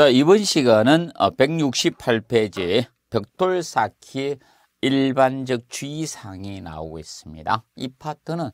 자, 이번 시간은 168페이지에 어, 벽돌 쌓기 일반적 주의사항이 나오고 있습니다. 이 파트는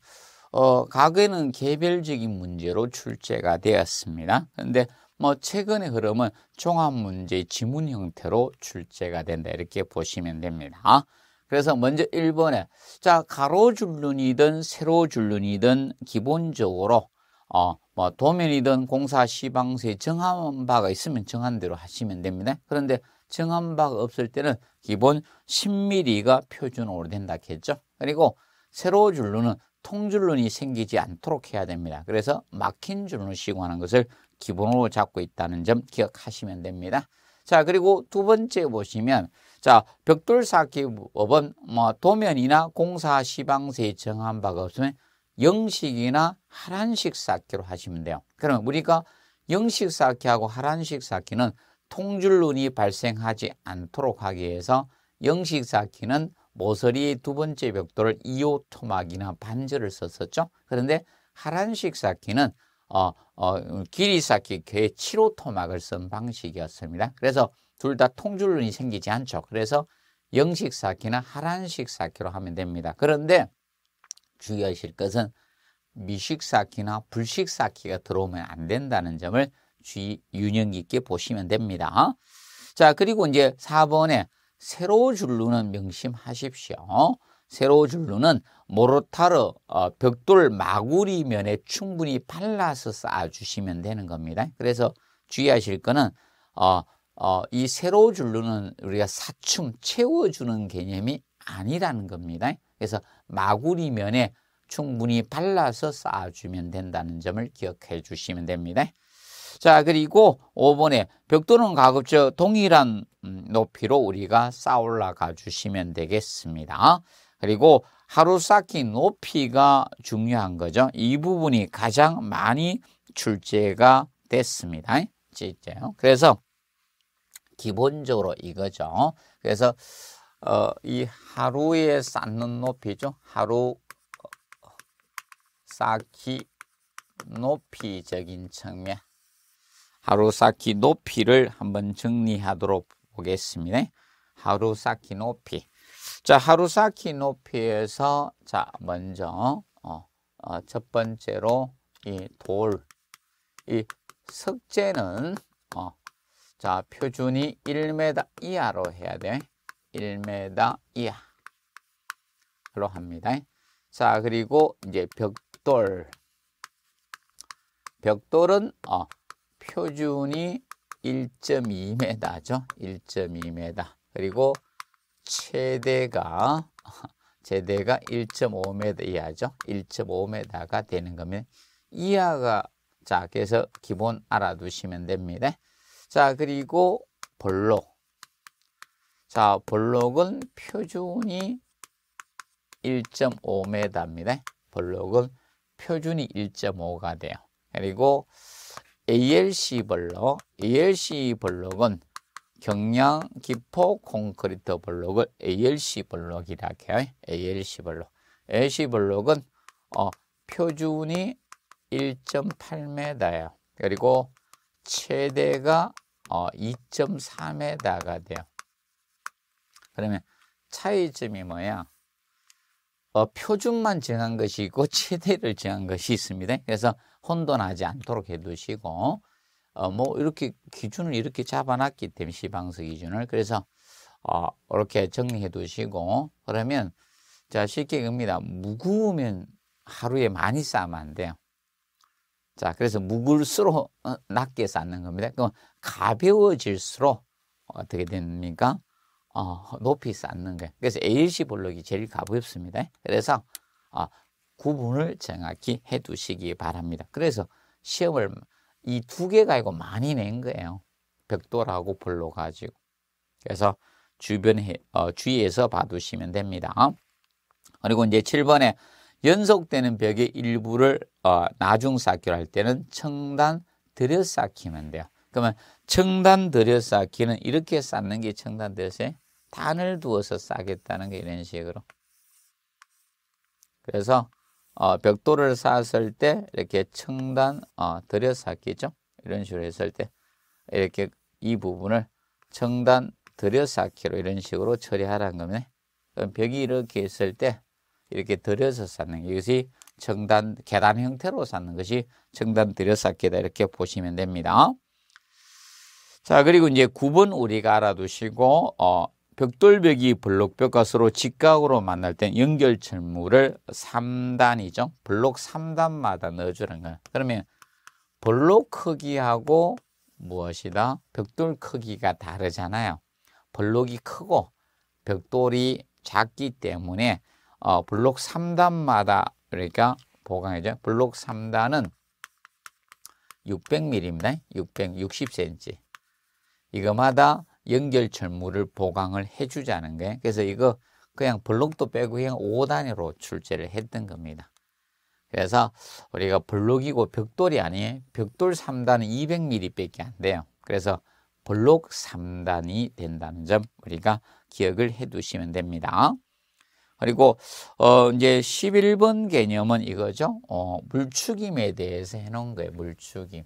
어, 과거에는 개별적인 문제로 출제가 되었습니다. 그런데 뭐 최근의 흐름은 종합문제 지문 형태로 출제가 된다 이렇게 보시면 됩니다. 그래서 먼저 1번에 자 가로줄눈이든 세로줄눈이든 기본적으로 어, 뭐 도면이든 공사 시방세 정한 바가 있으면 정한 대로 하시면 됩니다. 그런데 정한 바가 없을 때는 기본 10mm가 표준으로 된다 했죠. 그리고 세로 줄눈은 통줄눈이 생기지 않도록 해야 됩니다. 그래서 막힌 줄눈 시공하는 것을 기본으로 잡고 있다는 점 기억하시면 됩니다. 자 그리고 두 번째 보시면 자 벽돌 쌓기 법은 뭐 도면이나 공사 시방세 정한 바가 없으면 영식이나 하란식 쌓기로 하시면 돼요. 그럼 우리가 영식 쌓기하고 하란식 쌓기는 통줄눈이 발생하지 않도록 하기 위해서 영식 쌓기는 모서리의 두 번째 벽돌을 이오 토막이나 반절을 썼었죠. 그런데 하란식 쌓기는 어, 어, 길이 쌓기 괴 7호 토막을 쓴 방식이었습니다. 그래서 둘 다 통줄눈이 생기지 않죠. 그래서 영식 쌓기나 하란식 쌓기로 하면 됩니다. 그런데 주의하실 것은 미식사키나 불식사키가 들어오면 안 된다는 점을 주의 유념 깊게 보시면 됩니다. 자, 그리고 이제 4번에 세로 줄루는 명심하십시오. 세로 줄루는 모로타르 어, 벽돌 마구리 면에 충분히 발라서 쌓아주시면 되는 겁니다. 그래서 주의하실 거는 어, 어, 이 세로 줄루는 우리가 사춤 채워주는 개념이 아니라는 겁니다. 그래서 마구리면에 충분히 발라서 쌓아주면 된다는 점을 기억해 주시면 됩니다. 자 그리고 5번에 벽돌은 가급적 동일한 음, 높이로 우리가 쌓아 올라가 주시면 되겠습니다. 그리고 하루 쌓기 높이가 중요한 거죠. 이 부분이 가장 많이 출제가 됐습니다. 그래서 기본적으로 이거죠. 그래서 어, 이 하루에 쌓는 높이죠. 하루 어, 쌓기 높이적인 측면. 하루 쌓기 높이를 한번 정리하도록 보겠습니다. 하루 쌓기 높이. 자, 하루 쌓기 높이에서 자, 먼저 어, 어, 첫 번째로 이 돌, 이 석재는 어, 자, 표준이 1m 이하로 해야 돼. 1m 이하로 합니다. 자, 그리고 이제 벽돌. 벽돌은 어, 표준이 1.2m죠. 1.2m. 그리고 최대가 최대가 1.5m 이하죠. 1.5m가 되는 거면 이하가 자, 그래서 기본 알아두시면 됩니다. 자, 그리고 볼록 자, 블록은 표준이 1.5m입니다. 볼록은 표준이 1.5가 돼요. 그리고 ALC 볼록, ALC 볼록은 경량 기포 콘크리트 볼록을 ALC 볼록이라 해요. ALC 볼록. ALC 볼록은 어, 표준이 1.8m예요. 그리고 최대가 어, 2.4m가 돼요. 그러면 차이점이 뭐야? 어, 표준만 정한 것이 있고 최대를 정한 것이 있습니다. 그래서 혼돈하지 않도록 해두시고 어, 뭐 이렇게 기준을 이렇게 잡아놨기 때문에 시방서 기준을 그래서 어, 이렇게 정리해 두시고 그러면 자 쉽게 겁니다. 무거우면 하루에 많이 싸면 안 돼요. 자 그래서 무거울수록 어, 낮게 쌓는 겁니다. 그럼 가벼워질수록 어떻게 됩니까? 어, 높이 쌓는 거예요. 그래서 ALC 볼록이 제일 가볍습니다. 그래서 어, 구분을 정확히 해 두시기 바랍니다. 그래서 시험을 이 두개 가지고 많이 낸 거예요. 벽돌하고 볼록 가지고. 그래서 주변에 어, 주의해서 봐두시면 됩니다. 그리고 이제 7번에 연속되는 벽의 일부를 어, 나중 쌓기로 할 때는 층단 들여쌓기면 돼요. 그러면 층단 들여쌓기는 이렇게 쌓는 게 층단 들여쌓기 단을 두어서 싸겠다는 게 이런 식으로. 그래서 어, 벽돌을 쌓았을 때 이렇게 청단 어, 들여 쌓기죠. 이런 식으로 했을 때 이렇게 이 부분을 청단 들여 쌓기로 이런 식으로 처리하라는 겁니다. 그럼 벽이 이렇게 있을 때 이렇게 들여서 쌓는 이것이 청단 계단 형태로 쌓는 것이 청단 들여 쌓기다 이렇게 보시면 됩니다. 자 그리고 이제 9번 우리가 알아두시고 어, 벽돌벽이 블록벽 가수로 직각으로 만날 땐 연결철물을 3단이죠. 블록 3단마다 넣어주는 거예요. 그러면 블록 크기하고 무엇이다? 벽돌 크기가 다르잖아요. 블록이 크고 벽돌이 작기 때문에 어, 블록 3단마다 그러니까 보강해줘 블록 3단은 600mm입니다. 660cm. 이거마다 연결철물을 보강을 해주자는 거예요. 그래서 이거 그냥 블록도 빼고 그냥 5단위로 출제를 했던 겁니다. 그래서 우리가 블록이고 벽돌이 아니에요. 벽돌 3단은 200mm밖에 안 돼요. 그래서 블록 3단이 된다는 점 우리가 기억을 해 두시면 됩니다. 그리고 어 이제 11번 개념은 이거죠. 어 물축임에 대해서 해 놓은 거예요. 물축임.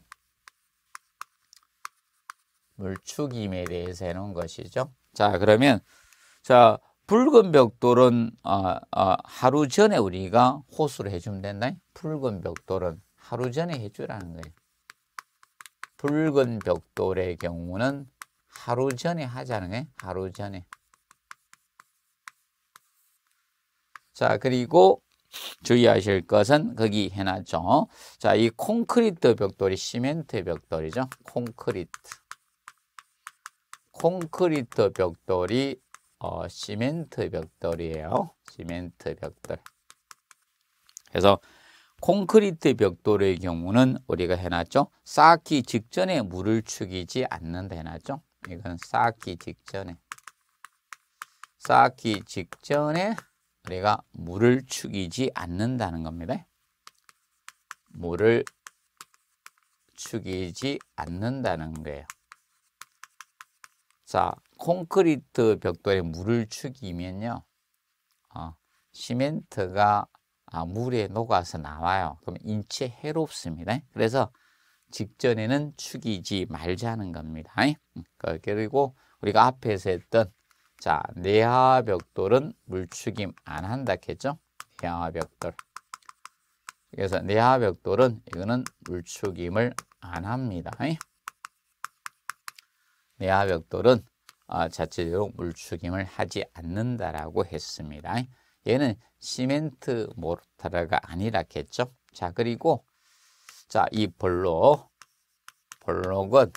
물축임에 대해서 해놓은 것이죠. 자 그러면 자 붉은 벽돌은 어, 어, 하루 전에 우리가 호수를 해주면 된다. 붉은 벽돌은 하루 전에 해주라는 거예요. 붉은 벽돌의 경우는 하루 전에 하자는 거예요. 하루 전에. 자 그리고 주의하실 것은 거기 해놨죠. 자, 이 콘크리트 벽돌이 시멘트 벽돌이죠. 콘크리트. 콘크리트 벽돌이 어, 시멘트 벽돌이에요. 시멘트 벽돌. 그래서 콘크리트 벽돌의 경우는 우리가 해놨죠. 쌓기 직전에 물을 축이지 않는다 해놨죠. 이건 쌓기 직전에. 쌓기 직전에 우리가 물을 축이지 않는다는 겁니다. 물을 축이지 않는다는 거예요. 자, 콘크리트 벽돌에 물을 축이면요. 어, 시멘트가 아, 물에 녹아서 나와요. 그럼 인체 해롭습니다. 그래서 직전에는 축이지 말자는 겁니다. 그리고 우리가 앞에서 했던 자 내하 벽돌은 물축임 안 한다 했죠? 내하 벽돌. 그래서 내하 벽돌은 이거는 물축임을 안 합니다. 내화벽돌은 어, 자체적으로 물축임을 하지 않는다라고 했습니다. 얘는 시멘트 모르타르가 아니라겠죠. 자 그리고 자이 볼록 볼록은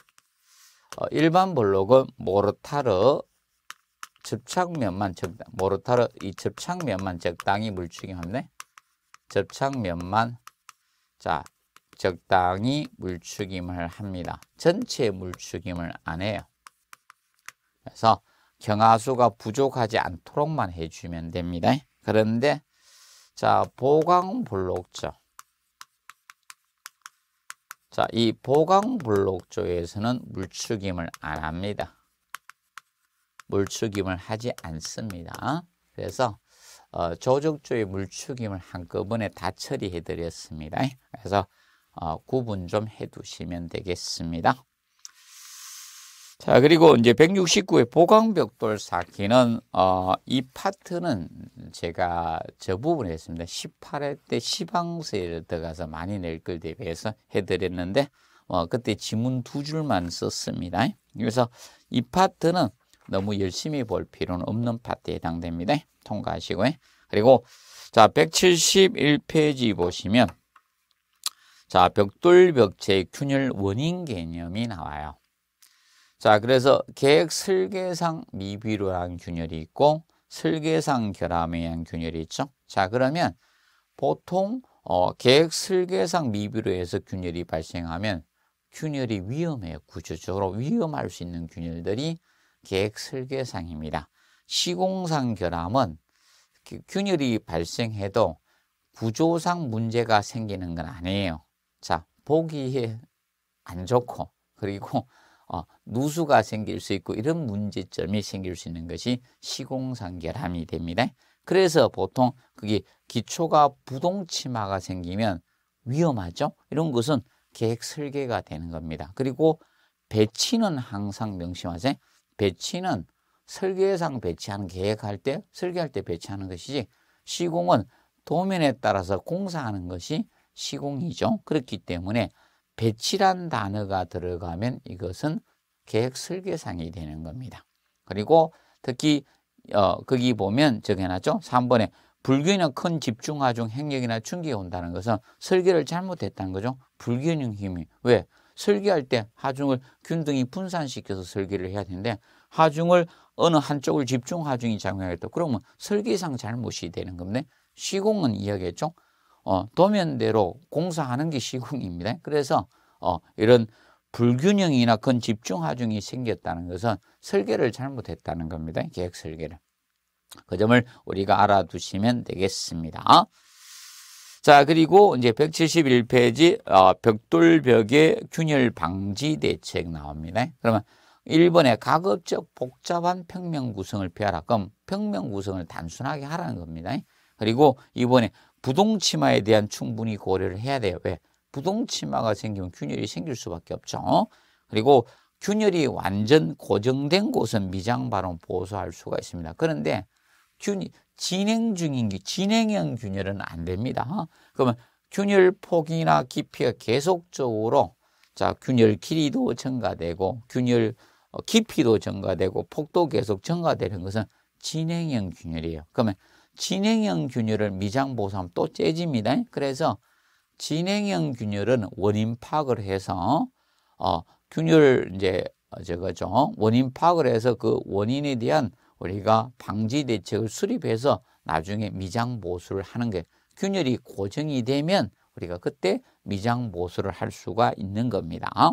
어, 일반 볼록은 모르타르 접착면만 적당 모르타르 이 접착면만 적당히 물축임합니다. 접착면만 자 적당히 물축임을 합니다. 전체 물축임을 안 해요. 그래서 경하수가 부족하지 않도록만 해주면 됩니다. 그런데 자 보강 블록조 자이 보강 블록조에서는 물축임을 안 합니다. 물축임을 하지 않습니다. 그래서 어, 조적조의 물축임을 한꺼번에 다 처리해 드렸습니다. 그래서 어, 구분 좀 해두시면 되겠습니다. 자, 그리고 이제 169의 보강벽돌 쌓기는, 어, 이 파트는 제가 저 부분에 했습니다. 18회 때 시방세를 들어가서 많이 낼 걸 대비해서 해드렸는데, 어, 그때 지문 두 줄만 썼습니다. 그래서 이 파트는 너무 열심히 볼 필요는 없는 파트에 해당됩니다. 통과하시고요. 그리고 자 171페이지 보시면 자 벽돌 벽체의 균열 원인 개념이 나와요. 자, 그래서 계획 설계상 미비로한 균열이 있고 설계상 결함에 의한 균열이 있죠. 자, 그러면 보통 어, 계획 설계상 미비로 해서 균열이 발생하면 균열이 위험해요. 구조적으로 위험할 수 있는 균열들이 계획 설계상입니다. 시공상 결함은 균열이 발생해도 구조상 문제가 생기는 건 아니에요. 자, 보기에 안 좋고 그리고 어, 누수가 생길 수 있고 이런 문제점이 생길 수 있는 것이 시공상결함이 됩니다. 그래서 보통 그게 기초가 부동치마가 생기면 위험하죠. 이런 것은 계획 설계가 되는 겁니다. 그리고 배치는 항상 명심하세요. 배치는 설계상 배치하는 계획할 때 설계할 때 배치하는 것이지 시공은 도면에 따라서 공사하는 것이 시공이죠. 그렇기 때문에 배치란 단어가 들어가면 이것은 계획 설계상이 되는 겁니다. 그리고 특히 어, 거기 보면 적어놨죠. 3번에 불균형 큰 집중화 중 행력이나 충격이 온다는 것은 설계를 잘못했다는 거죠. 불균형 힘이. 왜? 설계할 때 하중을 균등히 분산시켜서 설계를 해야 되는데 하중을 어느 한쪽을 집중 하중이 작용하겠다. 그러면 설계상 잘못이 되는 겁니다. 시공은 이야기했죠. 어, 도면대로 공사하는 게 시공입니다. 그래서 어, 이런 불균형이나 근 집중하중이 생겼다는 것은 설계를 잘못했다는 겁니다. 계획 설계를. 그 점을 우리가 알아두시면 되겠습니다. 자, 그리고 이제 171페이지 어, 벽돌벽의 균열 방지 대책 나옵니다. 그러면 1번에 가급적 복잡한 평면 구성을 피하라. 그럼 평면 구성을 단순하게 하라는 겁니다. 그리고 이번에 부동치마에 대한 충분히 고려를 해야 돼요. 왜? 부동치마가 생기면 균열이 생길 수밖에 없죠. 그리고 균열이 완전 고정된 곳은 미장바론 보수할 수가 있습니다. 그런데 균, 진행 중인 진행형 균열은 안 됩니다. 그러면 균열 폭이나 깊이가 계속적으로 자 균열 길이도 증가되고 균열 어, 깊이도 증가되고 폭도 계속 증가되는 것은 진행형 균열이에요. 그러면 진행형 균열을 미장 보수하면 또 째집니다. 그래서 진행형 균열은 원인 파악을 해서 어, 균열 이제 저거죠. 원인 파악을 해서 그 원인에 대한 우리가 방지 대책을 수립해서 나중에 미장 보수를 하는 게 균열이 고정이 되면 우리가 그때 미장 보수를 할 수가 있는 겁니다.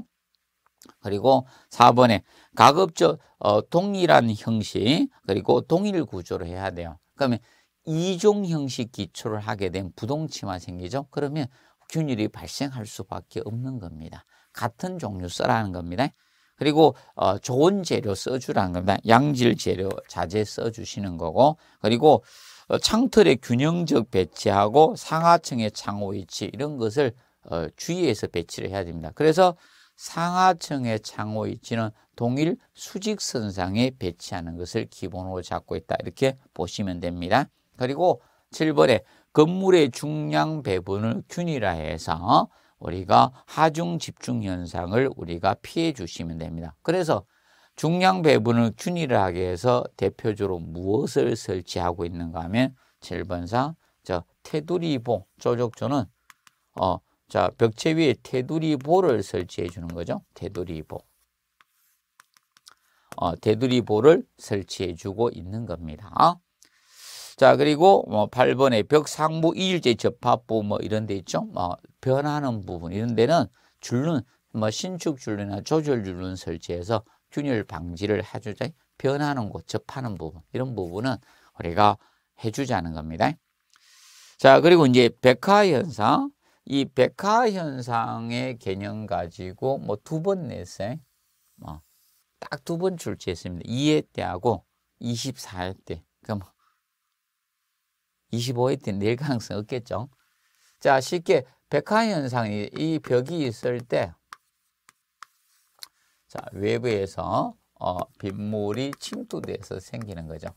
그리고 4번에 가급적 어, 동일한 형식 그리고 동일 구조로 해야 돼요. 그러면 이종 형식 기초를 하게 된 부동치만 생기죠. 그러면 균일이 발생할 수밖에 없는 겁니다. 같은 종류 써라는 겁니다. 그리고 어, 좋은 재료 써주라는 겁니다. 양질 재료 자재 써주시는 거고 그리고 어, 창틀의 균형적 배치하고 상하층의 창호 위치 이런 것을 어, 주의해서 배치를 해야 됩니다. 그래서 상하층의 창호 위치는 동일 수직선상에 배치하는 것을 기본으로 잡고 있다. 이렇게 보시면 됩니다. 그리고 7번에 건물의 중량 배분을 균일화해서 우리가 하중 집중 현상을 우리가 피해 주시면 됩니다. 그래서 중량 배분을 균일하게 해서 대표적으로 무엇을 설치하고 있는가 하면 7번상 저 테두리보 조적조는 어, 자 벽체 위에 테두리보를 설치해 주는 거죠. 테두리보 어, 테두리보를 설치해 주고 있는 겁니다. 자, 그리고 뭐 8번에 벽 상부 2일제 접합부 뭐 이런 데 있죠. 뭐 변하는 부분 이런 데는 줄눈 뭐 신축 줄눈이나 조절 줄눈 설치해서 균열 방지를 해주자. 변하는 곳, 접하는 부분 이런 부분은 우리가 해주자는 겁니다. 자, 그리고 이제 백화 현상 이 백화 현상의 개념 가지고 뭐 두번 냈어요. 뭐딱 두 번 출제했습니다. 2회 때하고 24회 때. 그럼 그러니까 뭐 25A는 낼 가능성 없겠죠. 자, 쉽게 백화 현상이 이 벽이 있을 때 자, 외부에서 어, 빗물이 침투돼서 생기는 거죠.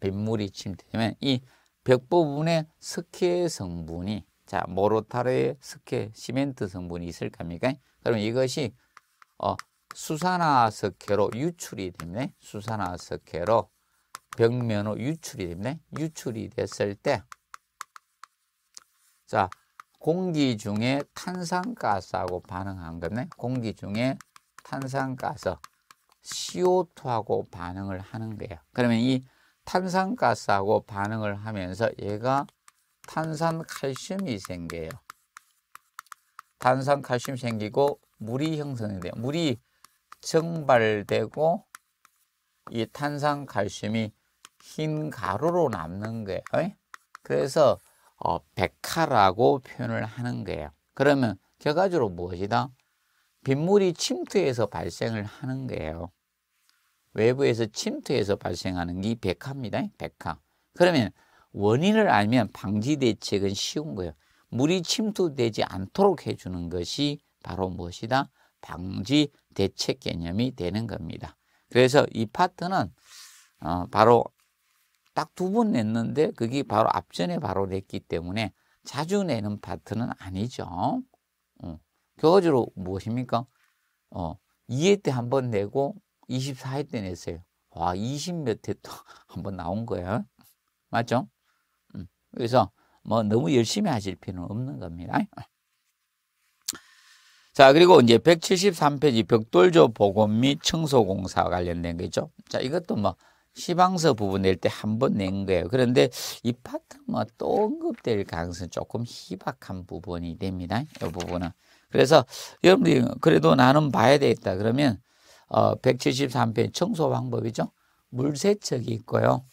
빗물이 침투되면 이 벽 부분에 석회 성분이 자, 모로타르의 석회 시멘트 성분이 있을 겁니까? 그럼 이것이 어, 수산화 석회로 유출이 됩니다. 수산화 석회로 벽면으로 유출이 됩니다. 유출이 됐을 때, 자, 공기 중에 탄산가스하고 반응한 겁네. 공기 중에 탄산가스, CO2하고 반응을 하는 거예요. 그러면 이 탄산가스하고 반응을 하면서 얘가 탄산칼슘이 생겨요. 탄산칼슘 생기고 물이 형성이 돼요. 물이 증발되고 이 탄산칼슘이 흰 가루로 남는 거예요. 어? 그래서 어, 백화라고 표현을 하는 거예요. 그러면 결과적으로 무엇이다? 빗물이 침투해서 발생을 하는 거예요. 외부에서 침투해서 발생하는 게 백화입니다. 백화. 그러면 원인을 알면 방지 대책은 쉬운 거예요. 물이 침투되지 않도록 해주는 것이 바로 무엇이다? 방지 대책 개념이 되는 겁니다. 그래서 이 파트는 어, 바로 딱두번 냈는데 그게 바로 앞전에 바로 냈기 때문에 자주 내는 파트는 아니죠. 어. 교과로 무엇입니까? 어, 2회 때 한 번 내고 24회 때 냈어요. 와, 20몇 회또 한 번 나온 거예요. 맞죠? 음. 그래서 뭐 너무 열심히 하실 필요는 없는 겁니다. 자, 그리고 이제 173페이지 벽돌조 복원 및 청소공사 관련된 거 있죠. 자, 이것도 뭐 시방서 부분 낼 때 한 번 낸 거예요. 그런데 이 파트만 또 뭐 언급될 가능성이 조금 희박한 부분이 됩니다. 이 부분은. 그래서 여러분들이 그래도 나는 봐야 되겠다. 그러면 어, 173편 청소 방법이죠. 물 세척이 있고요.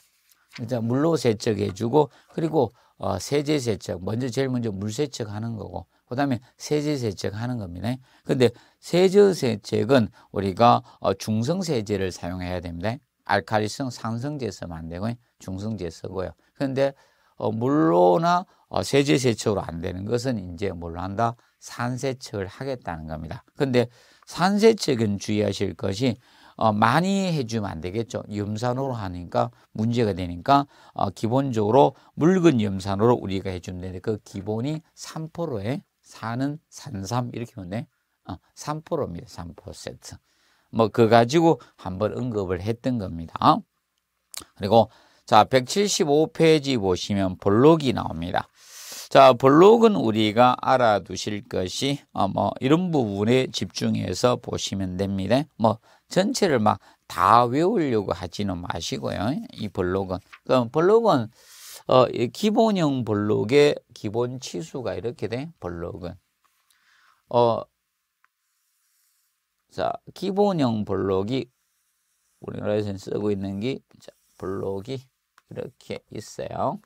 이제 물로 세척해주고 그리고 어, 세제 세척 먼저 제일 먼저 물 세척하는 거고 그다음에 세제 세척하는 겁니다. 근데 세제 세척은 우리가 어, 중성 세제를 사용해야 됩니다. 알칼리성 상성제에서 만되고 중성제에서고요. 그런데 어, 물로나 어, 세제 세척으로 안 되는 것은 이제 뭘로 한다? 산세척을 하겠다는 겁니다. 근데 산세척은 주의하실 것이 어, 많이 해주면 안 되겠죠. 염산으로 하니까 문제가 되니까 어, 기본적으로 묽은 염산으로 우리가 해주면 되는데 그 기본이 3%에 사는 산삼 이렇게 보네. 어, 3%입니다. 3%. 뭐그 가지고 한번 언급을 했던 겁니다. 그리고 자 175페이지 보시면 블록이 나옵니다. 자, 블록은 우리가 알아두실 것이 어, 뭐 이런 부분에 집중해서 보시면 됩니다. 뭐 전체를 막 다 외우려고 하지는 마시고요. 이 블록은 그럼 블록은 어, 기본형 블록의 기본 치수가 이렇게 돼. 블록은 어, 자, 기본형 블록이 우리나라에서 쓰고 있는 게 자, 블록이 이렇게 있어요.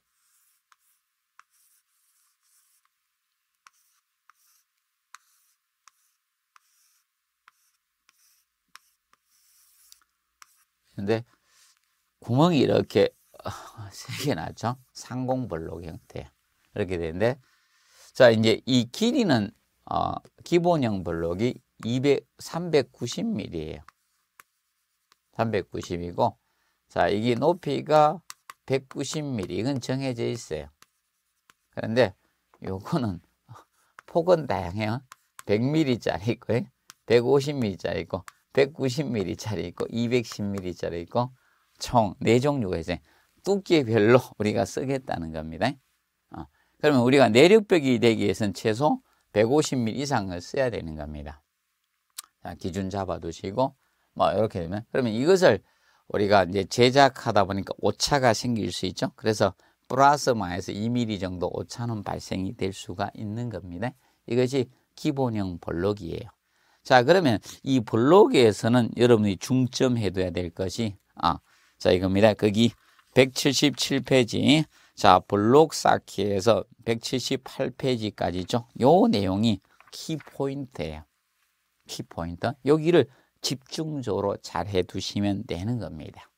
근데 구멍이 이렇게 세개 나죠? 상공 블록 형태. 이렇게 되는데 자, 이제 이 길이는 어, 기본형 블록이 200, 390mm예요. 390이고 자 이게 높이가 190mm 이건 정해져 있어요. 그런데 요거는 폭은 다양해요. 100mm짜리 있고 150mm짜리 있고 190mm짜리 있고 210mm짜리 있고 총4 종류가 있어요. 두께별로 우리가 쓰겠다는 겁니다. 어, 그러면 우리가 내력벽이 되기 위해서는 최소 150mm 이상을 써야 되는 겁니다. 아, 기준 잡아두시고 뭐 이렇게 되면 그러면 이것을 우리가 이제 제작하다 보니까 오차가 생길 수 있죠. 그래서 플러스 마이너스 2mm 정도 오차는 발생이 될 수가 있는 겁니다. 이것이 기본형 블록이에요. 자 그러면 이 블록에서는 여러분이 중점해둬야 될 것이 아, 자 이겁니다. 거기 177페이지 자 블록 쌓기에서 178페이지까지죠. 요 내용이 키포인트예요. 키포인트 여기를 집중적으로 잘 해두시면 되는 겁니다.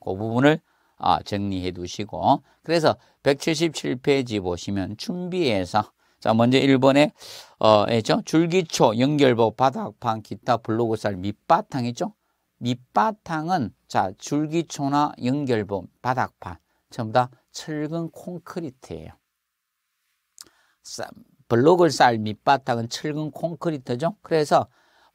그 부분을 아, 정리해 두시고 그래서 177페이지 보시면 준비해서 자 먼저 1번에 어, 줄기초, 연결법, 바닥판, 기타, 블로그살, 밑바탕이죠. 밑바탕은 자 줄기초나 연결법, 바닥판 전부 다 철근 콘크리트예요. 블록을 쌀 밑바탕은 철근 콘크리트죠. 그래서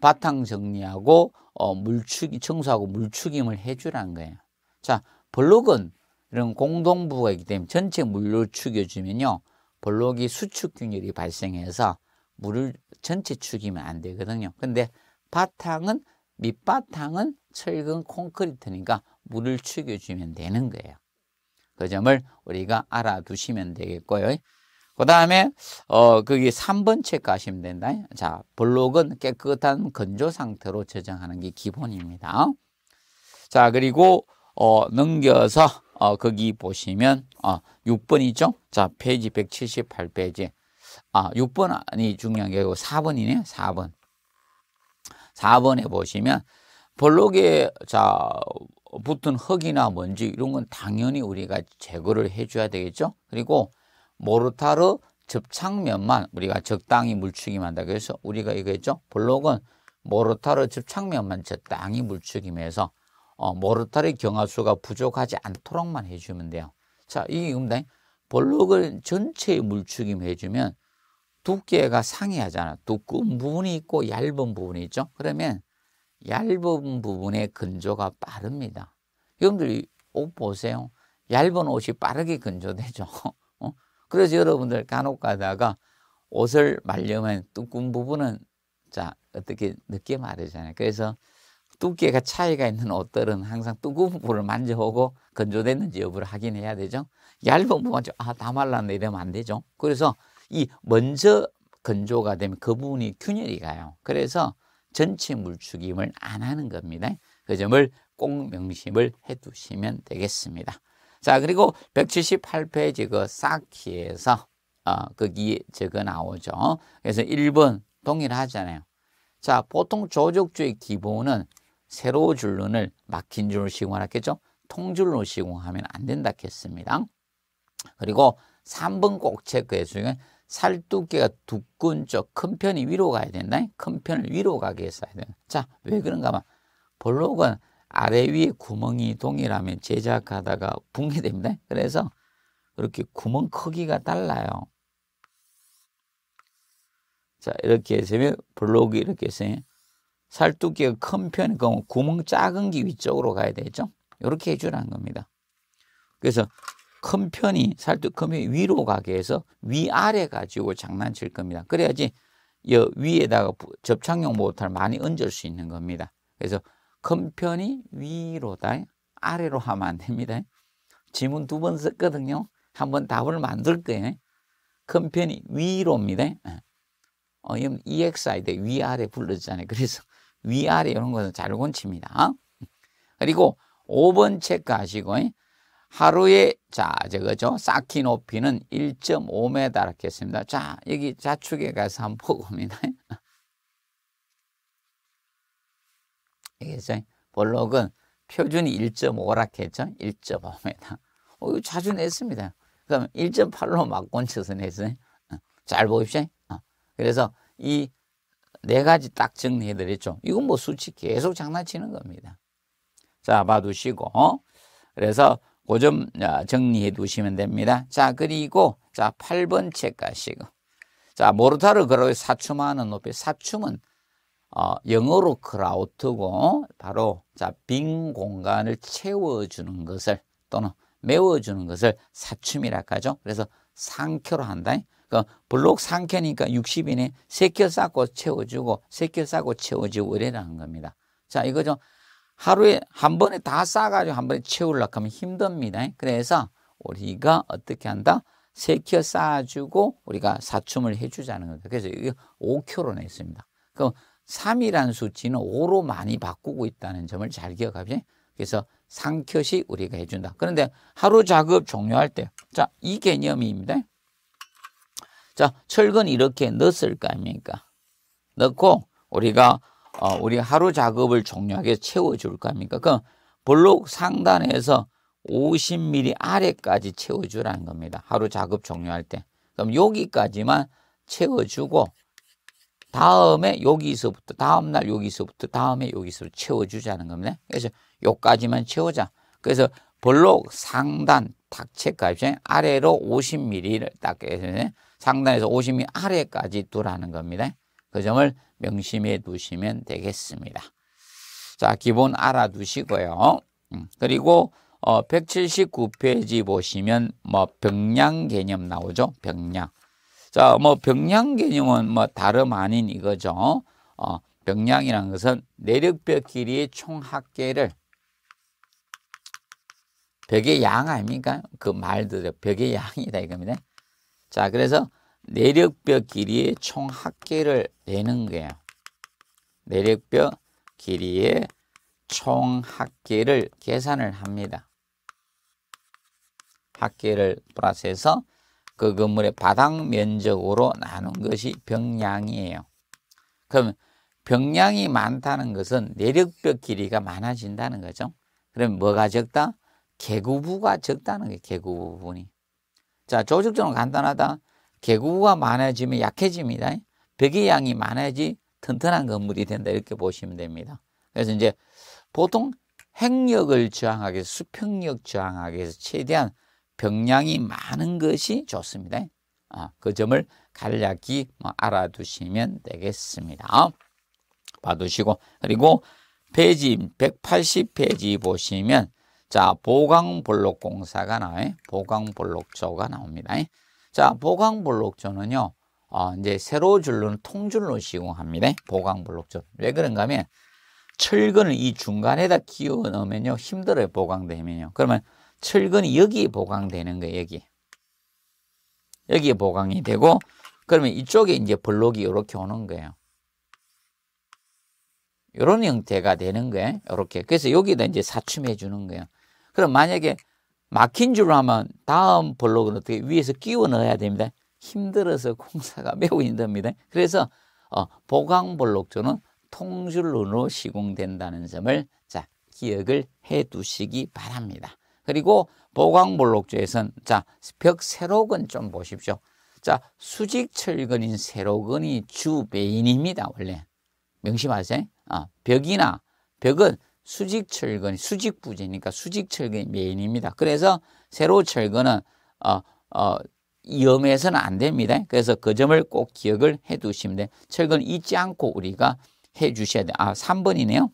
바탕 정리하고 어, 물축이 청소하고 물축임을 해주라는 거예요. 자, 블록은 이런 공동부가 있기 때문에 전체 물로 축여주면요. 블록이 수축균열이 발생해서 물을 전체 축이면 안 되거든요. 근데 바탕은 밑바탕은 철근 콘크리트니까 물을 축여주면 되는 거예요. 그 점을 우리가 알아두시면 되겠고요. 그 다음에 어 거기 3번 체크 하시면 된다. 자, 블록은 깨끗한 건조 상태로 저장하는 게 기본입니다. 자, 그리고 어 넘겨서 어 거기 보시면 어 6번 있죠? 자, 페이지 178페이지. 아, 6번이 중요한 게 아니고 4번이네. 4번. 4번에 보시면 블록에 자 붙은 흙이나 먼지 이런 건 당연히 우리가 제거를 해 줘야 되겠죠? 그리고 모르타르 접착면만 우리가 적당히 물축임 한다. 그래서 우리가 이거 했죠. 블록은 모르타르 접착면만 적당히 물축임해서 어, 모르타르 경화수가 부족하지 않도록만 해주면 돼요. 자, 이게 근데 볼록을 전체에 물축임 해주면 두께가 상이하잖아. 두꺼운 부분이 있고 얇은 부분이 있죠. 그러면 얇은 부분의 건조가 빠릅니다. 여러분들 옷 보세요. 얇은 옷이 빠르게 건조되죠. 그래서 여러분들 간혹 가다가 옷을 말려면 뚜껑 부분은 자 어떻게 늦게 마르잖아요. 그래서 두께가 차이가 있는 옷들은 항상 뚜껑 부분을 만져보고 건조됐는지 여부를 확인해야 되죠. 얇은 부분만 아다 말랐네 이러면 안 되죠. 그래서 이 먼저 건조가 되면 그 부분이 균열이 가요. 그래서 전체 물축임을 안 하는 겁니다. 그 점을 꼭 명심을 해두시면 되겠습니다. 자, 그리고 178페이지 그 쌓기에서 어, 그 거기 적어 나오죠. 그래서 1번 동일하잖아요. 자, 보통 조족주의 기본은 세로 줄눈을 막힌 줄로 시공하겠죠. 통줄로 시공하면 안 된다 했습니다. 그리고 3번 꼭 체크해 주면 시 살두께가 두꺼운 쪽큰 편이 위로 가야 된다. 큰 편을 위로 가게 했어야 된다. 자, 왜 그런가 하면 볼록은 아래 위에 구멍이 동일하면 제작하다가 붕괴됩니다. 그래서 이렇게 구멍 크기가 달라요. 자, 이렇게 해서 블록이 이렇게 해서 살뚝기가 큰 편이 그면 구멍 작은 기 위쪽으로 가야 되죠. 이렇게 해주라는 겁니다. 그래서 큰 편이 살뚝 큰 편이 위로 가게 해서 위아래 가지고 장난칠 겁니다. 그래야지 위에다가 접착용 모터를 많이 얹을 수 있는 겁니다. 그래서 건편이 위로다 아래로 하면 안 됩니다. 지문 두 번 썼거든요. 한번 답을 만들 거예요. 건편이 위로입니다. 어, 이건 EXI 대 위아래 불러주잖아요. 그래서 위아래 이런 것은 잘 건칩니다. 그리고 5번 체크하시고 하루에 자 저거죠 쌓기 높이는 1.5m 이렇게 했습니다. 자 여기 좌측에 가서 한번 보고 옵니다. 알겠죠? 볼록은 표준 1.5락했죠? 1.5m. 어, 자주 냈습니다. 그럼 1.8로 막곤쳐서 냈어요. 어, 잘 보십시오. 어, 그래서 이 네 가지 딱 정리해드렸죠. 이건 뭐 수치 계속 장난치는 겁니다. 자, 봐두시고. 어? 그래서 그좀 아, 정리해 두시면 됩니다. 자, 그리고 자 8번 책 가시고. 자, 모르타르 그러고 사춤하는 높이. 사춤은 어, 영어로 크라우트고 바로 자, 빈 공간을 채워주는 것을 또는 메워주는 것을 사춤이라고 하죠. 그래서 상켜로 한다. 그러니까 블록 상켜니까 60이네. 세 켜 쌓고 채워주고 세 켜 쌓고 채워주고 이래라는 겁니다. 자 이거죠. 하루에 한 번에 다 쌓아가지고 한 번에 채우려고 하면 힘듭니다. 그래서 우리가 어떻게 한다? 세 켜 쌓아주고 우리가 사춤을 해주자는 겁니다. 그래서 이게 5kg로 냈습니다. 그럼 3이라는 수치는 5로 많이 바꾸고 있다는 점을 잘 기억하지. 그래서 상표시 우리가 해준다. 그런데 하루 작업 종료할 때, 자, 이 개념입니다. 자, 철근 이렇게 넣었을 거 아닙니까? 넣고 우리가 어, 우리 하루 작업을 종료하게 채워줄 거 아닙니까? 그 블록 상단에서 50mm 아래까지 채워주라는 겁니다. 하루 작업 종료할 때. 그럼 여기까지만 채워주고 다음에 여기서부터 다음날 여기서부터 다음에 여기서부터 채워주자는 겁니다. 그래서 요까지만 채우자. 그래서 볼록 상단 탁채값이 아래로 50mm를 닦 상단에서 50mm 아래까지 두라는 겁니다. 그 점을 명심해 두시면 되겠습니다. 자, 기본 알아두시고요. 음, 그리고 어, 179페이지 보시면 뭐 병량 개념 나오죠. 병량. 자, 뭐 병량 개념은 뭐 다름 아닌 이거죠. 어, 병량이란 것은 내륙벽 길이의 총 합계를 벽의 양 아닙니까? 그 말대로 벽의 양이다 이겁니다. 자, 그래서 내력벽 길이의 총 합계를 내는 거예요. 내력벽 길이의 총 합계를 계산을 합니다. 합계를 플러스해서 그 건물의 바닥 면적으로 나눈 것이 병량이에요. 그럼 병량이 많다는 것은 내력벽 길이가 많아진다는 거죠. 그럼 뭐가 적다? 개구부가 적다는 게 개구부 부분이. 자, 조직적으로 간단하다. 개구부가 많아지면 약해집니다. 벽의 양이 많아지 튼튼한 건물이 된다 이렇게 보시면 됩니다. 그래서 이제 보통 핵력을 저항하기 위해서 수평력 저항하기 위해서 최대한 병량이 많은 것이 좋습니다. 아, 그 점을 간략히 뭐 알아두시면 되겠습니다. 봐두시고 그리고 페이지 180페이지 보시면 자 보강볼록공사가 나와요. 보강볼록조가 나옵니다. 자 보강볼록조는요. 어, 이제 세로 줄로는 통줄로 시공합니다. 보강볼록조. 왜 그런가 하면 철근을 이 중간에다 끼워 넣으면요. 힘들어요. 보강되면요. 그러면 철근이 여기 보강되는 거예요. 여기. 여기에 보강이 되고 그러면 이쪽에 이제 블록이 이렇게 오는 거예요. 요런 형태가 되는 거예요. 이렇게. 그래서 여기다 이제 사춤해 주는 거예요. 그럼 만약에 막힌 줄 하면 다음 블록은 어떻게 위에서 끼워 넣어야 됩니다. 힘들어서 공사가 매우 힘듭니다. 그래서 어, 보강 블록조는 통줄로 시공된다는 점을 자 기억을 해 두시기 바랍니다. 그리고 보광볼록조에선 자, 벽세로근 좀 보십시오. 자, 수직철근인 세로근이 주 메인입니다, 원래. 명심하세요. 아, 벽이나 벽은 수직철근, 수직부재니까 수직철근이 메인입니다. 그래서 세로철근은 어, 어, 위험해서는 안 됩니다. 그래서 그 점을 꼭 기억을 해 두시면 돼. 철근 잊지 않고 우리가 해 주셔야 돼. 아, 3번이네요.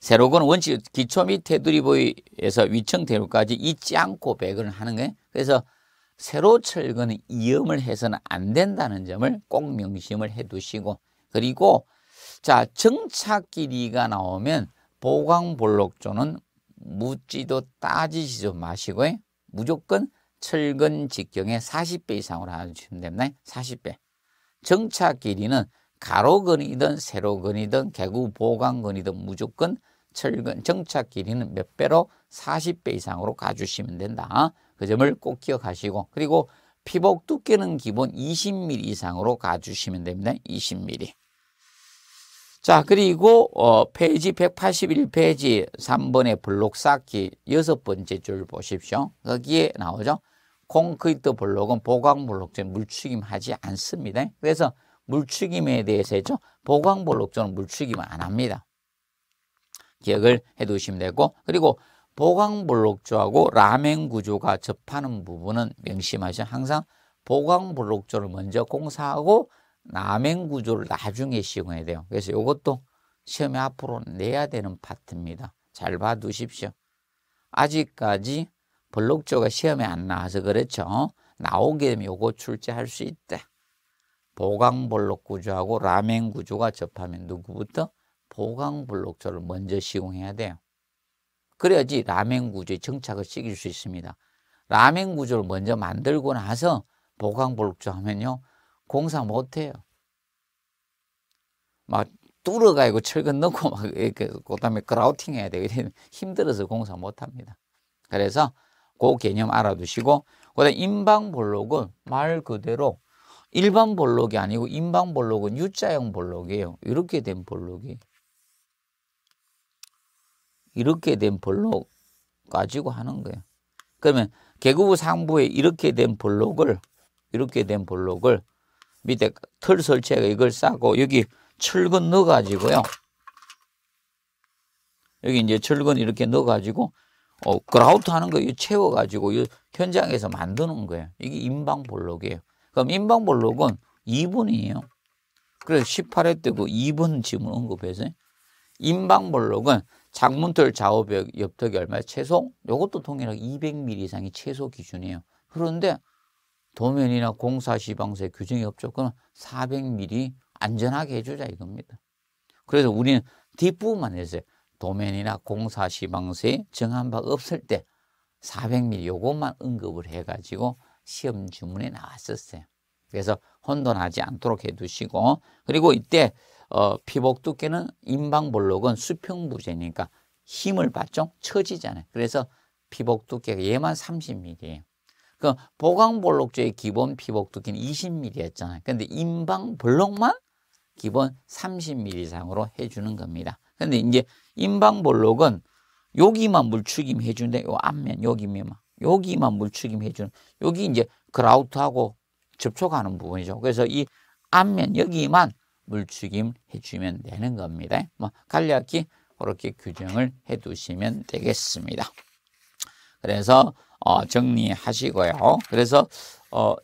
새로건 원칙 기초 및 테두리 부위에서 위층 대로까지 잊지 않고 배근을 하는 거예요. 그래서 세로 철근은 이음을 해서는 안 된다는 점을 꼭 명심을 해 두시고 그리고 자 정착 길이가 나오면 보강볼록조는 묻지도 따지지도 마시고 무조건 철근 직경의 40배 이상으로 해시면 됩니다. 40배. 정착 길이는 가로근이든 세로근이든 개구 보강근이든 무조건 철근 정착 길이는 몇 배로 40배 이상으로 가주시면 된다. 그 점을 꼭 기억하시고 그리고 피복 두께는 기본 20mm 이상으로 가주시면 됩니다. 20mm. 자 그리고 어, 페이지 181페이지 3번의 블록 쌓기 여섯 번째 줄 보십시오. 거기에 나오죠. 콘크리트 블록은 보강 블록제 물축임하지 않습니다. 그래서 물축임에 대해서죠. 보광볼 록조는 물축임을 안 합니다. 기억을 해두시면 되고 그리고 보광볼 록조하고 라멘 구조가 접하는 부분은 명심하셔 항상 보광볼 록조를 먼저 공사하고 라멘 구조를 나중에 시공해야 돼요. 그래서 이것도 시험에 앞으로 내야 되는 파트입니다. 잘 봐두십시오. 아직까지 블록조가 시험에 안 나와서 그렇죠. 나오게 되면 요거 출제할 수 있다. 보강볼록 구조하고 라멘 구조가 접하면 누구부터? 보강볼록조를 먼저 시공해야 돼요. 그래야지 라멘 구조의 정착을 시킬 수 있습니다. 라멘 구조를 먼저 만들고 나서 보강볼록조 하면요. 공사 못해요. 막 뚫어가지고 철근 넣고 막 이렇게 그다음에 그라우팅 해야 되고 힘들어서 공사 못합니다. 그래서 그 개념 알아두시고 그다음 인방볼록은 말 그대로 일반 볼록이 아니고 인방 볼록은 U자형 볼록이에요. 이렇게 된 볼록이. 이렇게 된 볼록 가지고 하는 거예요. 그러면 개구부 상부에 이렇게 된 볼록을 이렇게 된 볼록을 밑에 틀 설치해서 이걸 싸고 여기 철근 넣어가지고요. 여기 이제 철근 이렇게 넣어가지고 어, 그라우트 하는 거 채워가지고 현장에서 만드는 거예요. 이게 인방 볼록이에요. 그럼 인방볼록은 2분이에요. 그래서 18회 때고 2분 지문 언급해서 인방볼록은 장문틀 좌우벽 옆턱이 얼마 최소? 이것도 동일하게 200mm 이상이 최소 기준이에요. 그런데 도면이나 공사 시방세 규정이 없죠. 그 400mm 안전하게 해주자 이겁니다. 그래서 우리는 뒷부분만 했어요. 도면이나 공사 시방세 정한 바 없을 때 400mm 요것만 언급을 해가지고 시험 주문에 나왔었어요. 그래서 혼돈하지 않도록 해두시고 그리고 이때 어, 피복 두께는 임방볼록은 수평부재니까 힘을 받죠? 처지잖아요. 그래서 피복 두께가 얘만 30mm예요. 그 보강볼록조의 기본 피복 두께는 20mm였잖아요. 그런데 임방볼록만 기본 30mm 이상으로 해주는 겁니다. 그런데 이제 임방볼록은 여기만 물축임 해주는데 요 앞면 여기면 여기만 물축임 해주는 여기 이제 그라우트하고 접촉하는 부분이죠. 그래서 이안면 여기만 물축임 해주면 되는 겁니다. 뭐 간략히 그렇게 규정을 해두시면 되겠습니다. 그래서 어, 정리하시고요. 그래서 어,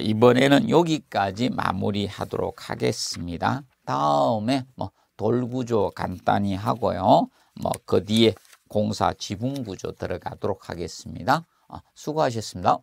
이번에는 여기까지 마무리하도록 하겠습니다. 다음에 뭐 돌구조 간단히 하고요. 뭐 그 뒤에 공사 지붕구조 들어가도록 하겠습니다. 아, 수고하셨습니다.